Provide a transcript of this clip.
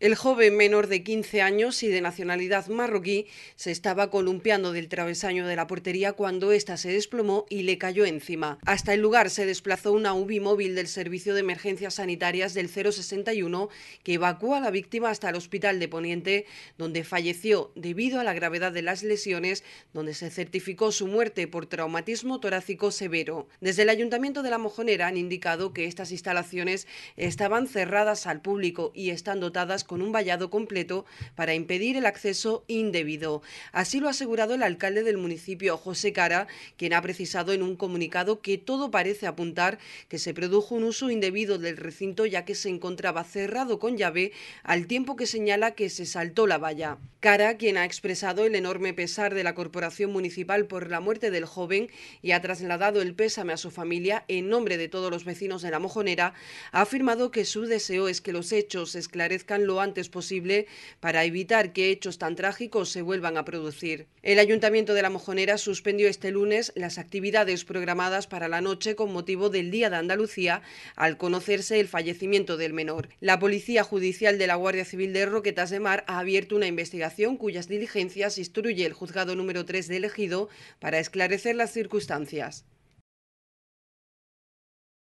El joven menor de 15 años y de nacionalidad marroquí se estaba columpiando del travesaño de la portería cuando ésta se desplomó y le cayó encima. Hasta el lugar se desplazó una UBI móvil del Servicio de Emergencias Sanitarias del 061 que evacuó a la víctima hasta el hospital de Poniente, donde falleció debido a la gravedad de las lesiones, donde se certificó su muerte por traumatismo torácico severo. Desde el Ayuntamiento de La Mojonera han indicado que estas instalaciones estaban cerradas al público y están dotadas con un vallado completo para impedir el acceso indebido. Así lo ha asegurado el alcalde del municipio, José Cara, quien ha precisado en un comunicado que todo parece apuntar que se produjo un uso indebido del recinto ya que se encontraba cerrado con llave al tiempo que señala que se saltó la valla. Cara, quien ha expresado el enorme pesar de la Corporación Municipal por la muerte del joven y ha trasladado el pésame a su familia en nombre de todos los vecinos de la mojonera, ha afirmado que su deseo es que los hechos se esclarezcan antes posible para evitar que hechos tan trágicos se vuelvan a producir. El Ayuntamiento de La Mojonera suspendió este lunes las actividades programadas para la noche con motivo del Día de Andalucía al conocerse el fallecimiento del menor. La Policía Judicial de la Guardia Civil de Roquetas de Mar ha abierto una investigación cuyas diligencias instruye el juzgado número 3 de elegido para esclarecer las circunstancias.